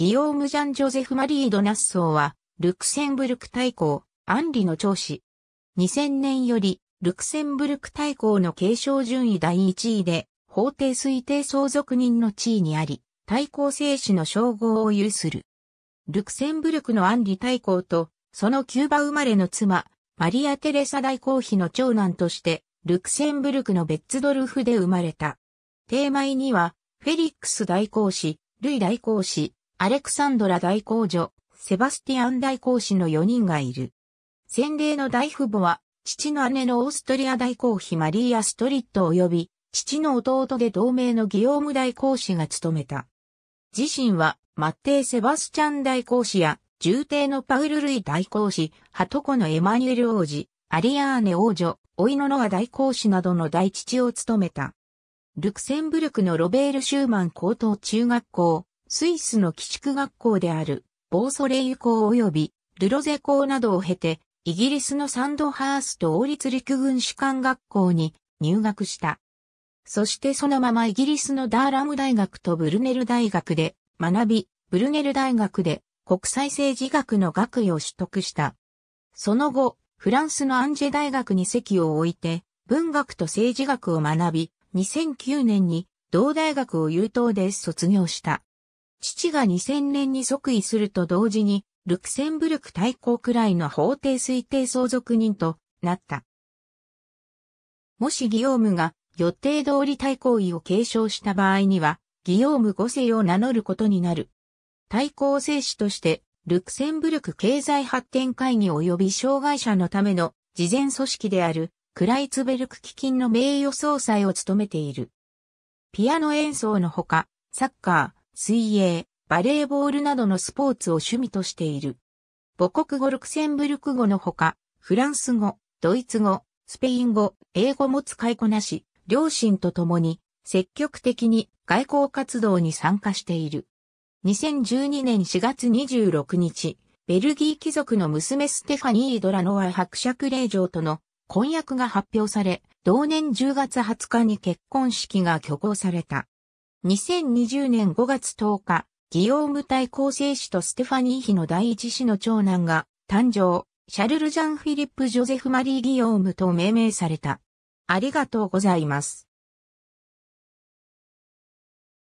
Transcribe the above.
ギオーム・ジャン・ジョゼフ・マリー・ド・ナッソーは、ルクセンブルク大公、アンリの長子。2000年より、ルクセンブルク大公の継承順位第1位で、法定推定相続人の地位にあり、大公正史の称号を有する。ルクセンブルクのアンリ大公と、そのキューバ生まれの妻、マリア・テレサ大公妃の長男として、ルクセンブルクのベッツドルフで生まれた。定枚には、フェリックス大公子、ルイ大公子、アレクサンドラ大公女、セバスティアン大公子の4人がいる。先例の大父母は、父の姉のオーストリア大公妃マリーア・ストリット及び、父の弟で同盟のギオーム大公子が務めた。自身は、マッテイ・セバスチャン大公子や、重帝のパウル・ルイ大公子、ハトコのエマニュエル王子、アリアーネ王女、オイノノア大公子などの大父を務めた。ルクセンブルクのロベール・シューマン高等中学校、スイスの寄宿学校である、ボーソレイユ校及び、ルロゼ校などを経て、イギリスのサンドハースト王立陸軍士官学校に入学した。そしてそのままイギリスのダーラム大学とブルネル大学で学び、ブルネル大学で国際政治学の学位を取得した。その後、フランスのアンジェ大学に席を置いて、文学と政治学を学び、2009年に同大学を優等で卒業した。父が2000年に即位すると同時に、ルクセンブルク大公くらいの法定推定相続人となった。もしギオームが予定通り対抗位を継承した場合には、ギオーム5世を名乗ることになる。対抗制止として、ルクセンブルク経済発展会議及び障害者のための事前組織であるクライツベルク基金の名誉総裁を務めている。ピアノ演奏のほか、サッカー、水泳、バレーボールなどのスポーツを趣味としている。母国語ルクセンブルク語のほか、フランス語、ドイツ語、スペイン語、英語も使いこなし、両親と共に積極的に外交活動に参加している。2012年4月26日、ベルギー貴族の娘ステファニー・ドラノワ伯爵令嬢との婚約が発表され、同年10月20日に結婚式が挙行された。2020年5月10日、ギオーム対抗生士とステファニー妃の第一子の長男が誕生、シャルル・ジャン・フィリップ・ジョゼフ・マリー・ギオームと命名された。ありがとうございます。